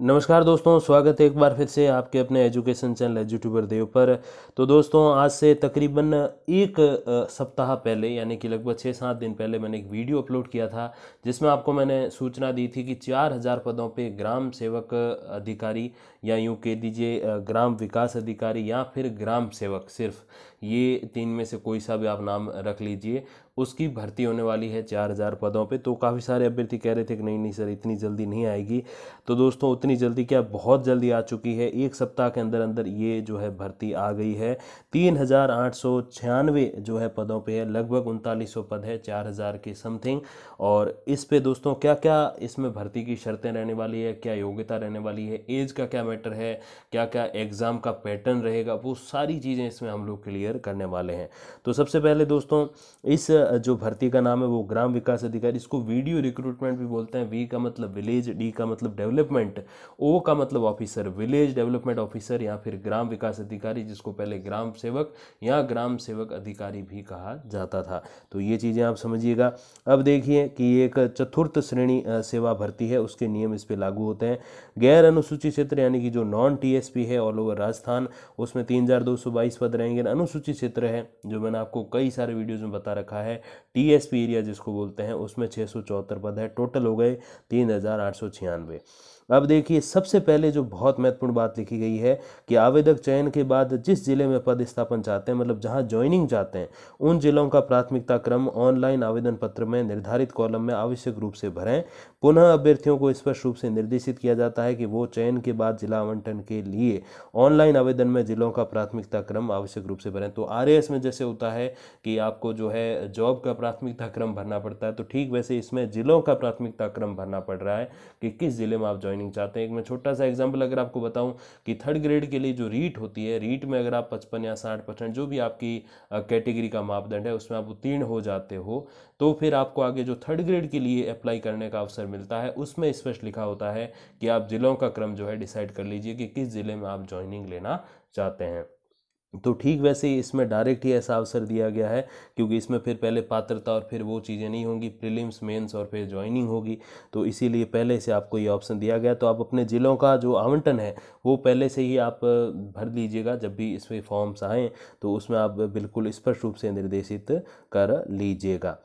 नमस्कार दोस्तों स्वागत है एक बार फिर से आपके अपने एजुकेशन चैनल एजुट्यूबर देव पर तो दोस्तों आज से तकरीबन एक सप्ताह पहले यानी कि लगभग छः सात दिन पहले मैंने एक वीडियो अपलोड किया था जिसमें आपको मैंने सूचना दी थी कि चार हज़ार पदों पे ग्राम सेवक अधिकारी या यूँ कह दीजिए ग्राम विकास अधिकारी या फिर ग्राम सेवक सिर्फ ये तीन में से कोई सा भी आप नाम रख लीजिए उसकी भर्ती होने वाली है चार हज़ार पदों पे तो काफ़ी सारे अभ्यर्थी कह रहे थे कि नहीं नहीं सर इतनी जल्दी नहीं आएगी तो दोस्तों उतनी जल्दी क्या बहुत जल्दी आ चुकी है एक सप्ताह के अंदर अंदर ये जो है भर्ती आ गई है तीन हज़ार आठ सौ छियानवे जो है पदों पे है लगभग उनतालीस सौ पद है चार हज़ार के समथिंग और इस पर दोस्तों क्या क्या इसमें भर्ती की शर्तें रहने वाली है क्या योग्यता रहने वाली है एज का क्या मैटर है क्या क्या एग्ज़ाम का पैटर्न रहेगा वो सारी चीज़ें इसमें हम लोग क्लियर करने वाले हैं तो सबसे पहले दोस्तों इस जो भर्ती का नाम है वो ग्राम विकास अधिकारी इसको वीडियो रिक्रूटमेंट भी बोलते हैं वी का मतलब विलेज डी का मतलब डेवलपमेंट ओ का मतलब ऑफिसर विलेज डेवलपमेंट ऑफिसर या फिर ग्राम विकास अधिकारी जिसको पहले ग्राम सेवक या ग्राम सेवक अधिकारी भी कहा जाता था तो ये चीज़ें आप समझिएगा अब देखिए कि एक चतुर्थ श्रेणी सेवा भर्ती है उसके नियम इस पर लागू होते हैं गैर अनुसूचित क्षेत्र यानी कि जो नॉन टीएसपी है ऑल ओवर राजस्थान उसमें तीन पद रहेंगे अनुसूचित क्षेत्र है जो मैंने आपको कई सारे वीडियोज़ में बता रखा है है टीएसपी एरिया जिसको बोलते हैं उसमें छः पद है टोटल हो गए तीन हज़ार आठ सौ छियानवे अब देखिए सबसे पहले जो बहुत महत्वपूर्ण बात लिखी गई है कि आवेदक चयन के बाद जिस जिले में पद स्थापन चाहते हैं मतलब जहां ज्वाइनिंग चाहते हैं उन जिलों का प्राथमिकता क्रम ऑनलाइन आवेदन पत्र में निर्धारित कॉलम में आवश्यक रूप से भरें पुनः अभ्यर्थियों को स्पष्ट रूप से निर्देशित किया जाता है कि वो चयन के बाद जिला आवंटन के लिए ऑनलाइन आवेदन में जिलों का प्राथमिकता क्रम आवश्यक रूप से भरें तो आर में जैसे होता है कि आपको जो है जॉब का प्राथमिकता क्रम भरना पड़ता है तो ठीक वैसे इसमें जिलों का प्राथमिकता क्रम भरना पड़ रहा है कि किस जिले में आप ज्वाइन ज्वाइनिंग चाहते हैं एक मैं छोटा सा एग्जाम्पल अगर आपको बताऊँ कि थर्ड ग्रेड के लिए जो रीट होती है रीट में अगर आप पचपन या साठ परसेंट जो भी आपकी कैटेगरी का मापदंड है उसमें आप उत्तीर्ण हो जाते हो तो फिर आपको आगे जो थर्ड ग्रेड के लिए अप्लाई करने का अवसर मिलता है उसमें स्पष्ट लिखा होता है कि आप ज़िलों का क्रम जो है डिसाइड कर लीजिए कि किस ज़िले में आप ज्वाइनिंग लेना चाहते हैं तो ठीक वैसे ही इसमें डायरेक्ट ही ऐसा अवसर दिया गया है क्योंकि इसमें फिर पहले पात्रता और फिर वो चीज़ें नहीं होंगी प्रीलिम्स मेंस और फिर ज्वाइनिंग होगी तो इसीलिए पहले से आपको ये ऑप्शन दिया गया तो आप अपने ज़िलों का जो आवंटन है वो पहले से ही आप भर लीजिएगा जब भी इसमें फॉर्म्स आएँ तो उसमें आप बिल्कुल स्पष्ट रूप से निर्देशित कर लीजिएगा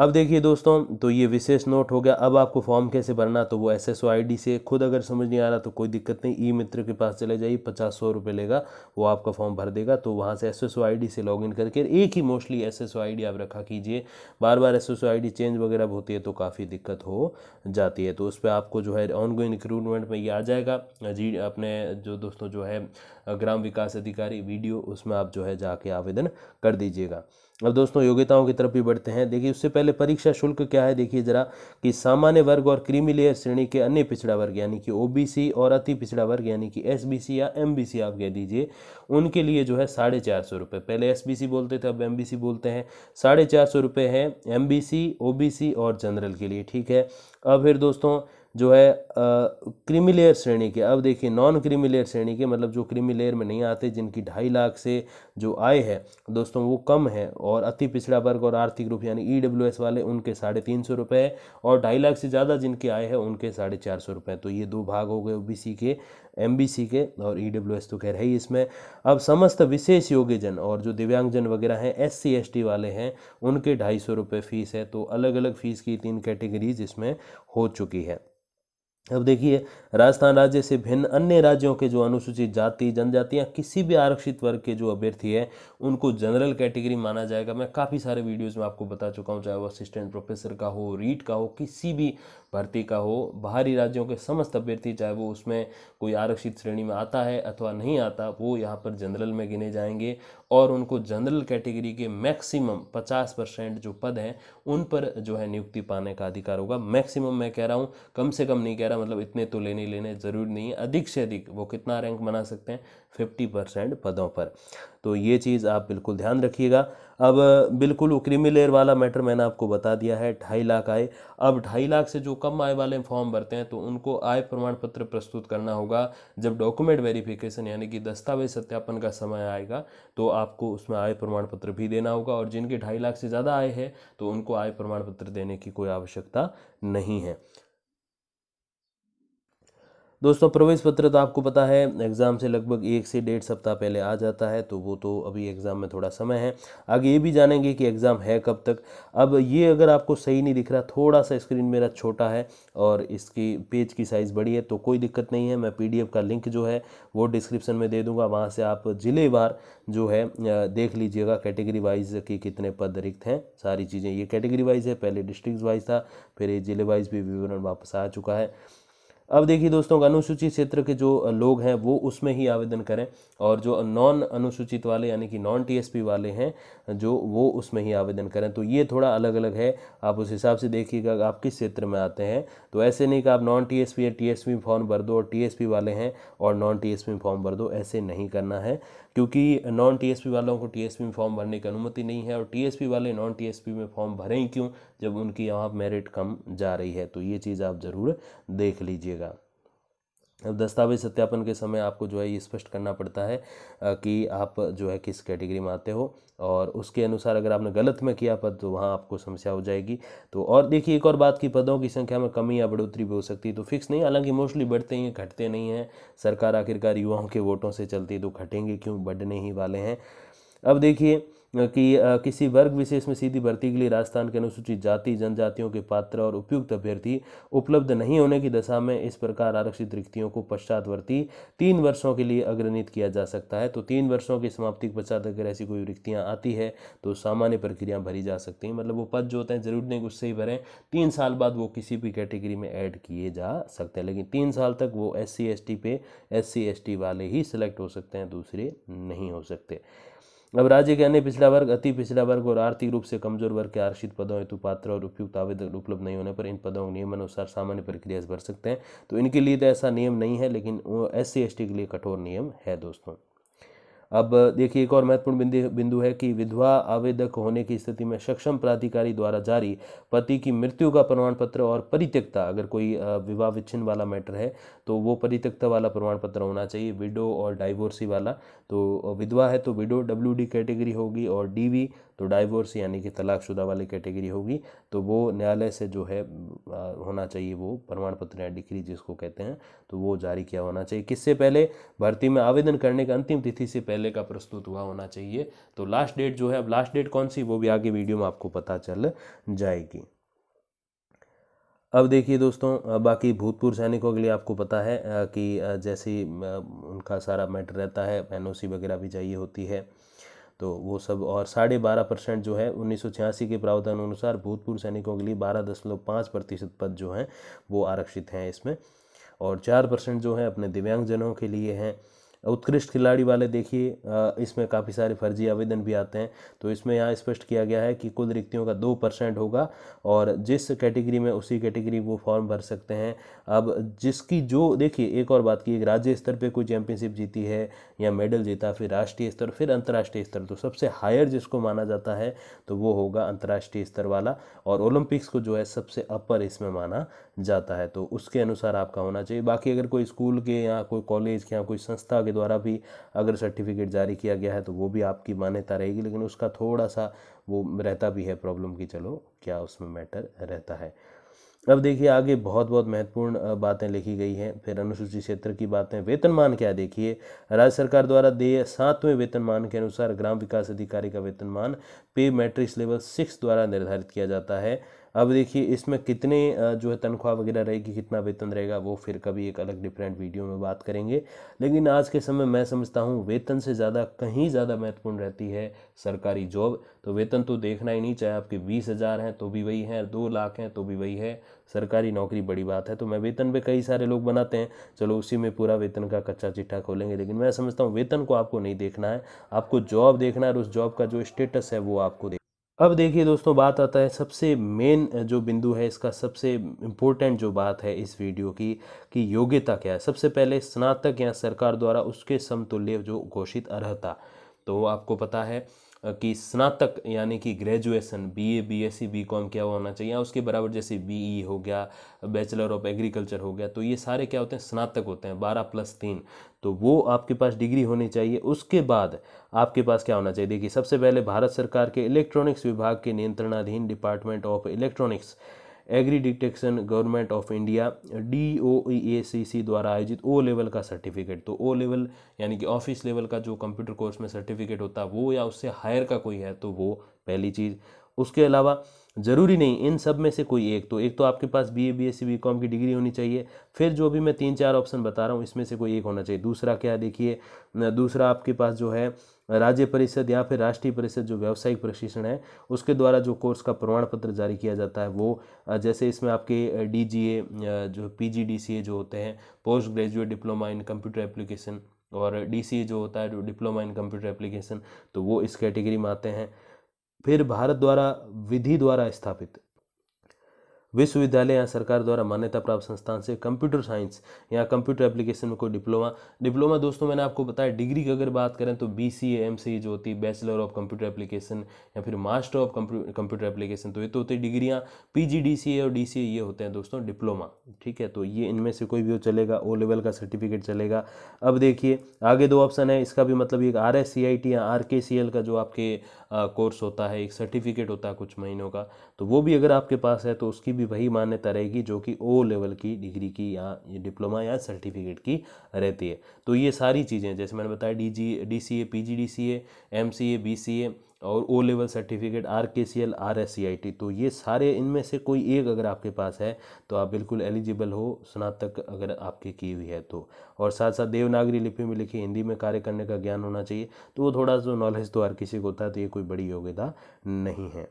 अब देखिए दोस्तों तो ये विशेष नोट हो गया अब आपको फॉर्म कैसे भरना तो वो एस एस आई से खुद अगर समझ नहीं आ रहा तो कोई दिक्कत नहीं ई मित्र के पास चले जाइए पचास सौ रुपये लेगा वो आपका फॉर्म भर देगा तो वहाँ से एस एस आई से लॉगिन करके एक ही मोस्टली एस एस आई आप रखा कीजिए बार बार एस एस आई चेंज वगैरह होती है तो काफ़ी दिक्कत हो जाती है तो उस पर आपको जो है ऑनगोइंग रिक्रूटमेंट में ये आ जाएगा जी अपने जो दोस्तों जो है ग्राम विकास अधिकारी वीडियो उसमें आप जो है जाके आवेदन कर दीजिएगा अब दोस्तों योग्यताओं की तरफ भी बढ़ते हैं देखिए उससे पहले परीक्षा शुल्क क्या है देखिए जरा कि सामान्य वर्ग और क्रीमिलेयर श्रेणी के अन्य पिछड़ा वर्ग यानी कि ओबीसी और अति पिछड़ा वर्ग यानी कि एसबीसी या एमबीसी आप कह दीजिए उनके लिए जो है साढ़े चार सौ रुपये पहले एसबीसी बोलते थे अब एम बोलते हैं साढ़े चार सौ रुपये हैं एमबीसी ओबीसी और जनरल के लिए ठीक है अब फिर दोस्तों जो है क्रिमिलेयर श्रेणी के अब देखिए नॉन क्रिमिलेयर श्रेणी के मतलब जो क्रिमिलेयर में नहीं आते जिनकी ढाई लाख से जो आय है दोस्तों वो कम है और अति पिछड़ा वर्ग और आर्थिक रूप यानी ई डब्ल्यू एस वाले उनके साढ़े तीन सौ रुपये और ढाई लाख से ज़्यादा जिनकी आय है उनके साढ़े चार सौ रुपये तो ये दो भाग हो गए ओ बी सी के एम बी सी के और ई डब्ल्यू एस तो खैर है ही इसमें अब समस्त विशेष योग्यजन और जो दिव्यांगजन वगैरह हैं एस सी एस टी वाले हैं उनके ढाई सौ रुपये फ़ीस है तो अलग अलग फ़ीस की तीन कैटेगरीज इसमें हो चुकी है अब देखिए राजस्थान राज्य से भिन्न अन्य राज्यों के जो अनुसूचित जाति जनजातियाँ किसी भी आरक्षित वर्ग के जो अभ्यर्थी है उनको जनरल कैटेगरी माना जाएगा मैं काफ़ी सारे वीडियोस में आपको बता चुका हूँ चाहे वो असिस्टेंट प्रोफेसर का हो रीट का हो किसी भी भर्ती का हो बाहरी राज्यों के समस्त अभ्यर्थी चाहे वो उसमें कोई आरक्षित श्रेणी में आता है अथवा नहीं आता वो यहाँ पर जनरल में गिने जाएंगे और उनको जनरल कैटेगरी के मैक्सिमम 50 परसेंट जो पद हैं उन पर जो है नियुक्ति पाने का अधिकार होगा मैक्सिमम मैं कह रहा हूँ कम से कम नहीं कह रहा मतलब इतने तो लेने लेने ज़रूर नहीं है अधिक से अधिक वो कितना रैंक बना सकते हैं फिफ्टी परसेंट पदों पर तो ये चीज़ आप बिल्कुल ध्यान रखिएगा अब बिल्कुल क्रीमी लेयर वाला मैटर मैंने आपको बता दिया है ढाई लाख आय अब ढाई लाख से जो कम आय वाले फॉर्म भरते हैं तो उनको आय प्रमाण पत्र प्रस्तुत करना होगा जब डॉक्यूमेंट वेरिफिकेशन यानी कि दस्तावेज सत्यापन का समय आएगा तो आपको उसमें आय प्रमाण पत्र भी देना होगा और जिनके ढाई लाख से ज़्यादा आए है तो उनको आय प्रमाण पत्र देने की कोई आवश्यकता नहीं है दोस्तों प्रवेश पत्र तो आपको पता है एग्ज़ाम से लगभग एक से डेढ़ सप्ताह पहले आ जाता है तो वो तो अभी एग्ज़ाम में थोड़ा समय है आगे ये भी जानेंगे कि एग्ज़ाम है कब तक अब ये अगर आपको सही नहीं दिख रहा थोड़ा सा स्क्रीन मेरा छोटा है और इसकी पेज की साइज़ बड़ी है तो कोई दिक्कत नहीं है मैं पी का लिंक जो है वो डिस्क्रिप्सन में दे दूँगा वहाँ से आप ज़िलेवार जो है देख लीजिएगा कैटेगरी वाइज कि कितने पद रिक्त हैं सारी चीज़ें ये कैटेगरी वाइज है पहले डिस्ट्रिक्ट वाइज था फिर ये ज़िले वाइज भी विवरण वापस आ चुका है अब देखिए दोस्तों अनुसूचित क्षेत्र के जो लोग हैं वो उसमें ही आवेदन करें और जो नॉन अनुसूचित वाले यानी कि नॉन टीएसपी वाले हैं जो वो उसमें ही आवेदन करें तो ये थोड़ा अलग अलग है आप उस हिसाब से देखिएगा आप किस क्षेत्र में आते हैं तो ऐसे नहीं कि आप नॉन टी एस पी या टी एस पी फॉर्म भर दो और टी एस पी वाले हैं और non T S P form भर दो ऐसे नहीं करना है क्योंकि नॉन टी एस पी वालों को टी एस पी में फॉर्म भरने की अनुमति नहीं है और टी एस पी वाले नॉन टी एस पी में फॉर्म भरें क्यों जब उनकी यहाँ मेरिट कम जा रही है तो ये चीज़ आप ज़रूर देख लीजिए लीजिएगा अब दस्तावेज सत्यापन के समय आपको जो है ये स्पष्ट करना पड़ता है कि आप जो है किस कैटेगरी में आते हो और उसके अनुसार अगर आपने गलत में किया पद तो वहाँ आपको समस्या हो जाएगी तो और देखिए एक और बात की पदों की संख्या में कमी या बढ़ोतरी भी हो सकती है तो फिक्स नहीं हालांकि मोस्टली बढ़ते ही घटते नहीं हैं सरकार आखिरकार युवाओं के वोटों से चलती है तो घटेंगे क्यों बढ़ने ही वाले हैं अब देखिए कि किसी वर्ग विशेष में सीधी भर्ती के लिए राजस्थान के अनुसूचित जाति जनजातियों के पात्र और उपयुक्त अभ्यर्थी उपलब्ध नहीं होने की दशा में इस प्रकार आरक्षित रिक्तियों को पश्चातवर्ती तीन वर्षों के लिए अग्रणित किया जा सकता है तो तीन वर्षों की समाप्ति के पश्चात अगर ऐसी कोई रिक्तियाँ आती है तो सामान्य प्रक्रिया भरी जा सकती हैं मतलब वो पद जो होते हैं जरूर नहीं उससे ही भरें तीन साल बाद वो किसी भी कैटेगरी में ऐड किए जा सकते हैं लेकिन तीन साल तक वो एस सी पे एस सी वाले ही सिलेक्ट हो सकते हैं दूसरे नहीं हो सकते अब राज्य के अन्य पिछड़ा वर्ग अति पिछड़ा वर्ग और आर्थिक रूप से कमजोर वर्ग के आरक्षित पदों हेतु पात्र और उपयुक्त आवेदन उपलब्ध नहीं होने पर इन पदों के नियमानुसार सामान्य प्रक्रिया भर सकते हैं तो इनके लिए तो ऐसा नियम नहीं है लेकिन एस सी के लिए कठोर नियम है दोस्तों अब देखिए एक और महत्वपूर्ण बिंदु बिंदु है कि विधवा आवेदक होने की स्थिति में सक्षम प्राधिकारी द्वारा जारी पति की मृत्यु का प्रमाण पत्र और परित्यक्ता अगर कोई विवाह विच्छिन्न वाला मैटर है तो वो परित्यक्ता वाला प्रमाण पत्र होना चाहिए विडो और डाइवोर्सी वाला तो विधवा है तो विडो डब्ल्यू डी कैटेगरी होगी और डी वी तो डाइवोर्स यानी कि तलाकशुदा वाली कैटेगरी होगी तो वो न्यायालय से जो है होना चाहिए वो प्रमाण पत्र या डिग्री जिसको कहते हैं तो वो जारी किया होना चाहिए किससे पहले भर्ती में आवेदन करने का अंतिम तिथि से पहले का प्रस्तुत हुआ होना चाहिए तो लास्ट डेट जो है अब लास्ट डेट कौन सी वो भी आगे वीडियो में आपको पता चल जाएगी अब देखिए दोस्तों बाकी भूतपूर्व सैनिकों के लिए आपको पता है कि जैसे उनका सारा मैटर रहता है एन वगैरह भी चाहिए होती है तो वो सब और साढ़े बारह परसेंट जो है उन्नीस के प्रावधान अनुसार भूतपूर्व सैनिकों के लिए बारह दशमलव पाँच प्रतिशत पद जो हैं वो आरक्षित हैं इसमें और चार परसेंट जो है अपने दिव्यांगजनों के लिए हैं उत्कृष्ट खिलाड़ी वाले देखिए इसमें काफ़ी सारे फर्जी आवेदन भी आते हैं तो इसमें यहाँ स्पष्ट किया गया है कि कुल रिक्तियों का दो परसेंट होगा और जिस कैटेगरी में उसी कैटेगरी वो फॉर्म भर सकते हैं अब जिसकी जो देखिए एक और बात की राज्य स्तर पर कोई चैंपियनशिप जीती है या मेडल जीता फिर राष्ट्रीय स्तर फिर अंतर्राष्ट्रीय स्तर तो सबसे हायर जिसको माना जाता है तो वो होगा अंतर्राष्ट्रीय स्तर वाला और ओलंपिक्स को जो है सबसे अपर इसमें माना जाता है तो उसके अनुसार आपका होना चाहिए बाकी अगर कोई स्कूल के या कोई कॉलेज के या कोई संस्था के द्वारा भी अगर सर्टिफिकेट जारी किया गया है तो वो भी आपकी मान्यता रहेगी लेकिन उसका थोड़ा सा वो रहता भी है प्रॉब्लम की चलो क्या उसमें मैटर रहता है अब देखिए आगे बहुत बहुत महत्वपूर्ण बातें लिखी गई हैं फिर अनुसूचित क्षेत्र की बातें वेतनमान क्या देखिए राज्य सरकार द्वारा दिए सातवें वेतनमान के अनुसार ग्राम विकास अधिकारी का वेतनमान पे मैट्रिक्स लेवल सिक्स द्वारा निर्धारित किया जाता है अब देखिए इसमें कितने जो है तनख्वाह वगैरह रहेगी कितना वेतन रहेगा वो फिर कभी एक अलग डिफरेंट वीडियो में बात करेंगे लेकिन आज के समय मैं समझता हूँ वेतन से ज़्यादा कहीं ज़्यादा महत्वपूर्ण रहती है सरकारी जॉब तो वेतन तो देखना ही नहीं चाहे आपके बीस हज़ार हैं तो भी वही हैं दो लाख हैं तो भी वही है सरकारी नौकरी बड़ी बात है तो मैं वेतन पे कई सारे लोग बनाते हैं चलो उसी में पूरा वेतन का कच्चा चिट्ठा खोलेंगे लेकिन मैं समझता हूँ वेतन को आपको नहीं देखना है आपको जॉब देखना है और उस जॉब का जो स्टेटस है वो आपको अब देखिए दोस्तों बात आता है सबसे मेन जो बिंदु है इसका सबसे इम्पोर्टेंट जो बात है इस वीडियो की कि योग्यता क्या है सबसे पहले स्नातक या सरकार द्वारा उसके समतुल्य जो घोषित अर्हता तो आपको पता है की स्नातक यानी कि ग्रेजुएशन बीए बीएससी बीकॉम क्या होना चाहिए उसके बराबर जैसे बीई e हो गया बैचलर ऑफ एग्रीकल्चर हो गया तो ये सारे क्या होते हैं स्नातक होते हैं बारह प्लस तीन तो वो आपके पास डिग्री होनी चाहिए उसके बाद आपके पास क्या होना चाहिए देखिए सबसे पहले भारत सरकार के इलेक्ट्रॉनिक्स विभाग के नियंत्रणाधीन department of electronics accreditation government of India D O A C C द्वारा आयोजित ओ लेवल का सर्टिफिकेट तो ओ लेवल यानी कि ऑफिस लेवल का जो कंप्यूटर कोर्स में सर्टिफिकेट होता है वो या उससे हायर का कोई है तो वो पहली चीज़ उसके अलावा ज़रूरी नहीं इन सब में से कोई एक तो एक तो आपके पास B A B S C B com की डिग्री होनी चाहिए फिर जो भी मैं तीन चार ऑप्शन बता रहा हूँ इसमें से कोई एक होना चाहिए दूसरा क्या देखिए दूसरा आपके पास जो है राज्य परिषद या फिर राष्ट्रीय परिषद जो व्यावसायिक प्रशिक्षण है उसके द्वारा जो कोर्स का प्रमाण पत्र जारी किया जाता है वो जैसे इसमें आपके डी जो पी जो होते हैं post graduate diploma in computer application और डी जो होता है डिप्लोमा इन कंप्यूटर एप्लीकेशन तो वो इस कैटेगरी में आते हैं फिर भारत द्वारा विधि द्वारा स्थापित विश्वविद्यालय या सरकार द्वारा मान्यता प्राप्त संस्थान से कंप्यूटर साइंस या कंप्यूटर एप्लीकेशन में कोई डिप्लोमा डिप्लोमा दोस्तों मैंने आपको बताया डिग्री की अगर बात करें तो बी सी एम सी जो होती है बैचलर ऑफ कंप्यूटर एप्लीकेशन या फिर मास्टर ऑफ कंप्यूटर एप्लीकेशन तो ये तो होती है डिग्रियाँ P G D C A और डी सी ए ये होते हैं दोस्तों डिप्लोमा ठीक है तो ये इनमें से कोई भी हो चलेगा ओ लेवल का सर्टिफिकेट चलेगा अब देखिए आगे दो ऑप्शन है इसका भी मतलब एक R S C I T या आर के सी एल का जो आपके कोर्स होता है एक सर्टिफिकेट होता है कुछ महीनों का तो वो भी अगर आपके पास है तो उसकी भी भी वही मान्यता रहेगी जो कि ओ लेवल की डिग्री की या डिप्लोमा या सर्टिफिकेट की रहती है तो ये सारी चीज़ें जैसे मैंने बताया D G D C A P G D C A M C A B C A और O level certificate R K C L R S C I T तो ये सारे इनमें से कोई एक अगर आपके पास है तो आप बिल्कुल एलिजिबल हो स्नातक अगर आपकी की हुई है तो और साथ साथ देवनागरी लिपि में लिखी हिंदी में कार्य करने का ज्ञान होना चाहिए तो वो थोड़ा सा नॉलेज तो हर किसी को होता है तो ये कोई बड़ी योग्यता नहीं है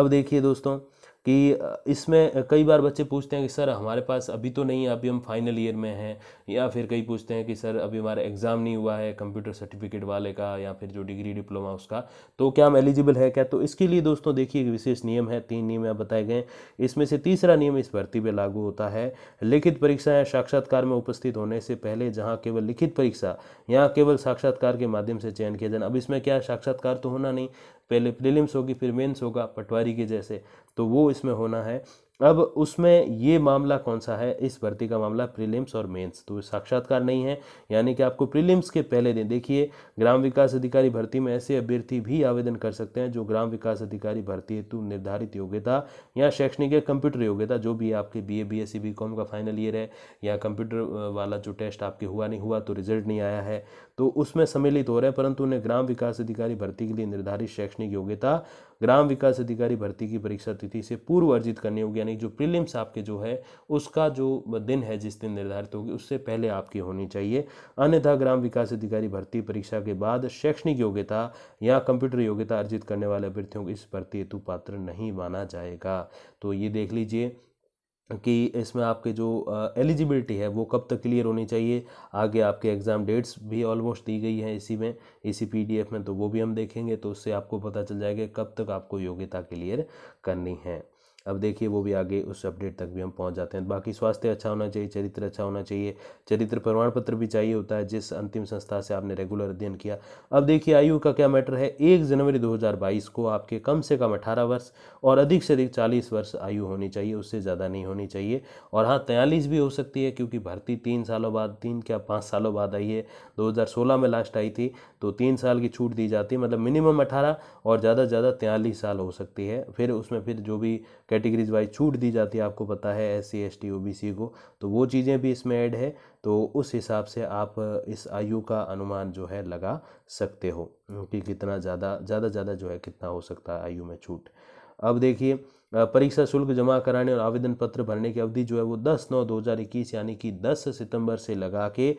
अब देखिए दोस्तों कि इसमें कई बार बच्चे पूछते हैं कि सर हमारे पास अभी तो नहीं है अभी हम फाइनल ईयर में हैं या फिर कई पूछते हैं कि सर अभी हमारा एग्ज़ाम नहीं हुआ है कंप्यूटर सर्टिफिकेट वाले का या फिर जो डिग्री डिप्लोमा उसका तो क्या हम एलिजिबल है क्या तो इसके लिए दोस्तों देखिए एक विशेष नियम है तीन नियम यहाँ बताए गए इसमें से तीसरा नियम इस भर्ती पर लागू होता है लिखित परीक्षा या साक्षात्कार में उपस्थित होने से पहले जहाँ केवल लिखित परीक्षा यहाँ केवल साक्षात्कार के माध्यम से चयन किया जाए अब इसमें क्या साक्षात्कार तो होना नहीं पहले प्रीलिम्स होगी फिर मेंस होगा पटवारी के जैसे तो वो इसमें होना है अब उसमें ये मामला कौन सा है इस भर्ती का मामला प्रीलिम्स और मेंस तो साक्षात्कार नहीं है यानी कि आपको प्रीलिम्स के पहले दिन देखिए ग्राम विकास अधिकारी भर्ती में ऐसे अभ्यर्थी भी आवेदन कर सकते हैं जो ग्राम विकास अधिकारी भर्ती हेतु निर्धारित योग्यता या शैक्षणिक या कंप्यूटर योग्यता जो भी आपके B A B S C B com का फाइनल ईयर है या कंप्यूटर वाला जो टेस्ट आपके हुआ नहीं हुआ तो रिजल्ट नहीं आया है तो उसमें सम्मिलित हो रहे हैं परंतु उन्हें ग्राम विकास अधिकारी भर्ती के लिए निर्धारित शैक्षणिक योग्यता ग्राम विकास अधिकारी भर्ती की परीक्षा तिथि से पूर्व अर्जित करनी होगी यानी जो प्रीलिम्स आपके जो है उसका जो दिन है जिस दिन निर्धारित होगी उससे पहले आपकी होनी चाहिए अन्यथा ग्राम विकास अधिकारी भर्ती परीक्षा के बाद शैक्षणिक योग्यता या कंप्यूटर योग्यता अर्जित करने वाले अभ्यर्थियों को इस भर्ती हेतु पात्र नहीं माना जाएगा तो ये देख लीजिए कि इसमें आपके जो एलिजिबिलिटी है वो कब तक क्लियर होनी चाहिए आगे आपके एग्ज़ाम डेट्स भी ऑलमोस्ट दी गई हैं इसी में इसी पीडीएफ में तो वो भी हम देखेंगे तो उससे आपको पता चल जाएगा कब तक आपको योग्यता क्लियर करनी है अब देखिए वो भी आगे उस अपडेट तक भी हम पहुँच जाते हैं बाकी स्वास्थ्य अच्छा होना चाहिए चरित्र अच्छा होना चाहिए चरित्र प्रमाण पत्र भी चाहिए होता है जिस अंतिम संस्था से आपने रेगुलर अध्ययन किया अब देखिए आयु का क्या मैटर है एक जनवरी दो को आपके कम से कम अठारह वर्ष और अधिक से अधिक चालीस वर्ष आयु होनी चाहिए उससे ज़्यादा नहीं होनी चाहिए और हाँ तयालीस भी हो सकती है क्योंकि भर्ती तीन सालों बाद तीन क्या पाँच सालों बाद आई है दो में लास्ट आई थी तो तीन साल की छूट दी जाती है मतलब मिनिमम अठारह और ज़्यादा से ज़्यादा तयालीस साल हो सकती है फिर उसमें फिर जो भी कैटेगरीज वाइज छूट दी जाती है आपको पता है S C S T O B C को तो वो चीज़ें भी इसमें ऐड है तो उस हिसाब से आप इस आयु का अनुमान जो है लगा सकते हो कि कितना ज़्यादा ज़्यादा ज़्यादा जो है कितना हो सकता है आयु में छूट अब देखिए परीक्षा शुल्क जमा कराने और आवेदन पत्र भरने की अवधि जो है वो 10 नौ 2021 यानी कि 10 सितंबर से लगा के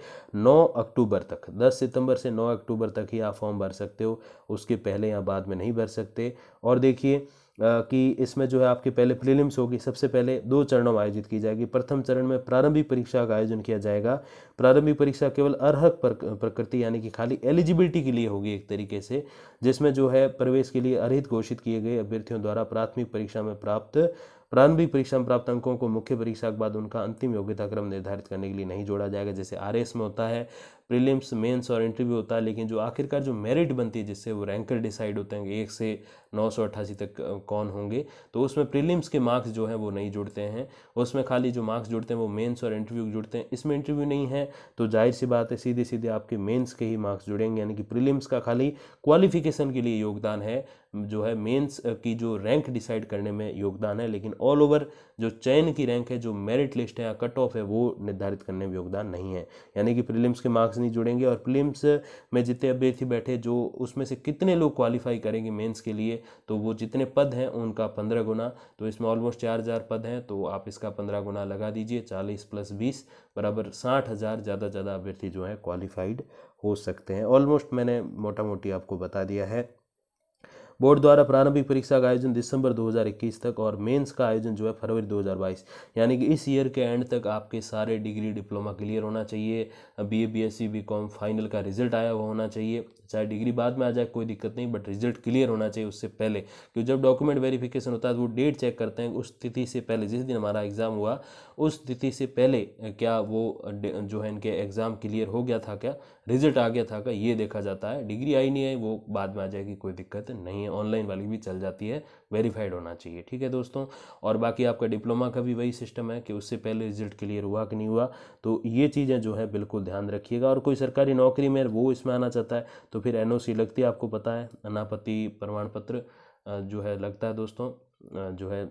9 अक्टूबर तक 10 सितंबर से 9 अक्टूबर तक ही आप फॉर्म भर सकते हो उसके पहले या बाद में नहीं भर सकते और देखिए कि इसमें जो है आपके पहले प्रीलिम्स होगी सबसे पहले दो चरणों में आयोजित की जाएगी प्रथम चरण में प्रारंभिक परीक्षा का आयोजन किया जाएगा प्रारंभिक परीक्षा केवल अर्हक प्रकृति यानी कि खाली एलिजिबिलिटी के लिए होगी एक तरीके से जिसमें जो है प्रवेश के लिए अर्हित घोषित किए गए अभ्यर्थियों द्वारा प्राथमिक परीक्षा में प्राप्त प्रारंभिक परीक्षा में प्राप्त अंकों को मुख्य परीक्षा के बाद उनका अंतिम योग्यता क्रम निर्धारित करने के लिए नहीं जोड़ा जाएगा जैसे आर में होता है प्रीलिम्स मेंस और इंटरव्यू होता है लेकिन जो आखिरकार जो मेरिट बनती है जिससे वो रैंकर डिसाइड होते हैं एक से नौ सौ अट्ठासी तक कौन होंगे तो उसमें प्रीलिम्स के मार्क्स जो हैं वो नहीं जुड़ते हैं उसमें खाली जो मार्क्स जुड़ते हैं वो मेंस और इंटरव्यू जुड़ते हैं इसमें इंटरव्यू नहीं है तो जाहिर सी बात है सीधे सीधे आपके मेन्स के ही मार्क्स जुड़ेंगे यानी कि प्रीलिम्स का खाली क्वालिफिकेशन के लिए योगदान है जो है मेंस की जो रैंक डिसाइड करने में योगदान है लेकिन ऑल ओवर जो चयन की रैंक है जो मेरिट लिस्ट है या कट ऑफ है वो निर्धारित करने में योगदान नहीं है यानी कि प्रीलिम्स के मार्क्स नहीं जुड़ेंगे और प्रीलिम्स में जितने अभ्यर्थी बैठे जो उसमें से कितने लोग क्वालिफाई करेंगे मेंस के लिए तो वो जितने पद हैं उनका पंद्रह गुना तो इसमें ऑलमोस्ट चार हज़ार पद हैं तो आप इसका पंद्रह गुना लगा दीजिए चालीस प्लस बीस बराबर साठ हज़ार ज़्यादा ज़्यादा अभ्यर्थी जो है क्वालिफाइड हो सकते हैं ऑलमोस्ट मैंने मोटा मोटी आपको बता दिया है बोर्ड द्वारा प्रारंभिक परीक्षा का आयोजन दिसंबर 2021 तक और मेंस का आयोजन जो है फरवरी 2022 यानी कि इस ईयर के एंड तक आपके सारे डिग्री डिप्लोमा क्लियर होना चाहिए B A B S C B com final का रिजल्ट आया हुआ होना चाहिए चाहे डिग्री बाद में आ जाए कोई दिक्कत नहीं बट रिजल्ट क्लियर होना चाहिए उससे पहले क्योंकि जब डॉक्यूमेंट वेरिफिकेशन होता है तो वो डेट चेक करते हैं उस तिथि से पहले जिस दिन हमारा एग्ज़ाम हुआ उस तिथि से पहले क्या वो जो है इनके एग्ज़ाम क्लियर हो गया था क्या रिजल्ट आ गया था क्या ये देखा जाता है डिग्री आई नहीं आई वो बाद में आ जाएगी कोई दिक्कत नहीं है ऑनलाइन वाली भी चल जाती है वेरीफाइड होना चाहिए ठीक है दोस्तों और बाकी आपका डिप्लोमा का भी वही सिस्टम है कि उससे पहले रिजल्ट क्लियर हुआ कि नहीं हुआ तो ये चीज़ें जो है बिल्कुल ध्यान रखिएगा और कोई सरकारी नौकरी में वो इसमें आना चाहता है तो फिर एन लगती है आपको पता है अनापति प्रमाण पत्र जो है लगता है दोस्तों जो है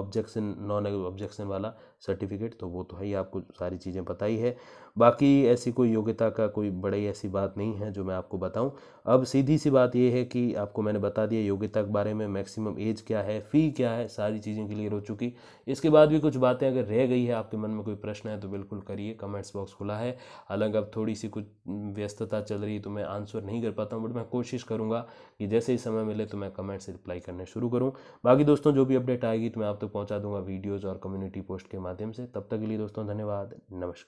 ऑब्जेक्शन नॉन ऑब्जेक्शन वाला सर्टिफिकेट तो वो तो है ही आपको सारी चीज़ें पता ही है बाकी ऐसी कोई योग्यता का कोई बड़ी ऐसी बात नहीं है जो मैं आपको बताऊं अब सीधी सी बात ये है कि आपको मैंने बता दिया योग्यता के बारे में मैक्सिमम एज क्या है फ़ी क्या है सारी चीज़ें क्लियर हो चुकी इसके बाद भी कुछ बातें अगर रह गई है आपके मन में कोई प्रश्न है तो बिल्कुल करिए कमेंट्स बॉक्स खुला है हालांकि अब थोड़ी सी कुछ व्यस्तता चल रही तो मैं आंसर नहीं कर पाता हूँ बट मैं कोशिश करूँगा कि जैसे ही समय मिले तो मैं कमेंट्स रिप्लाई करने शुरू करूँ बाकी दोस्तों जो भी अपडेट आएगी तो मैं आप तक पहुँचा दूँगा वीडियोज़ और कम्युनिटी पोस्ट के माध्यम माध्यम से तब तक के लिए दोस्तों धन्यवाद नमस्कार